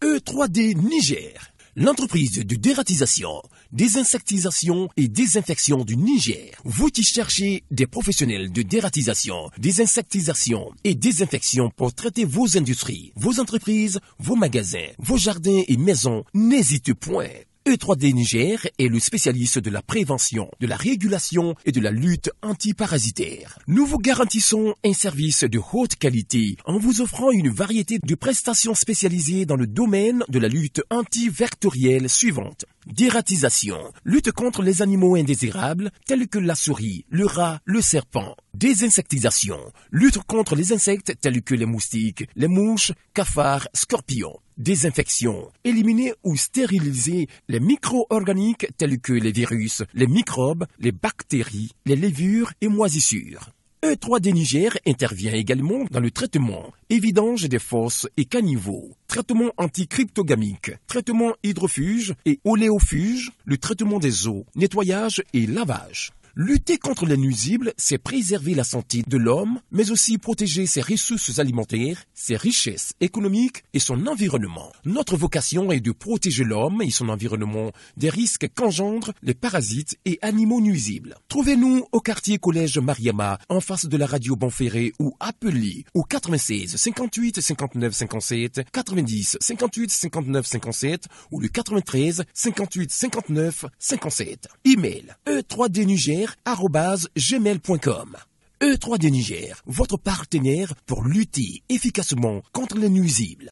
E3D Niger, l'entreprise de dératisation, désinsectisation et désinfection du Niger. Vous qui cherchez des professionnels de dératisation, désinsectisation et désinfection pour traiter vos industries, vos entreprises, vos magasins, vos jardins et maisons, n'hésitez point. E3D Niger est le spécialiste de la prévention, de la régulation et de la lutte antiparasitaire. Nous vous garantissons un service de haute qualité en vous offrant une variété de prestations spécialisées dans le domaine de la lutte antivertorielle suivante dératisation, lutte contre les animaux indésirables tels que la souris, le rat, le serpent, désinsectisation, lutte contre les insectes tels que les moustiques, les mouches, cafards, scorpions, désinfection, éliminer ou stériliser les micro-organiques tels que les virus, les microbes, les bactéries, les levures et moisissures. E3D Niger intervient également dans le traitement évidange des fosses et caniveaux, traitement anticryptogamique, traitement hydrofuge et oléofuge, le traitement des eaux, nettoyage et lavage. Lutter contre les nuisibles, c'est préserver la santé de l'homme, mais aussi protéger ses ressources alimentaires, ses richesses économiques et son environnement. Notre vocation est de protéger l'homme et son environnement des risques qu'engendrent les parasites et animaux nuisibles. Trouvez-nous au quartier collège Mariama, en face de la radio Bonferré ou appelez au 96 58 59 57 90 58 59 57 ou le 93 58 59 57. Email e 3 d e 3 de Niger, votre partenaire pour lutter efficacement contre les nuisibles.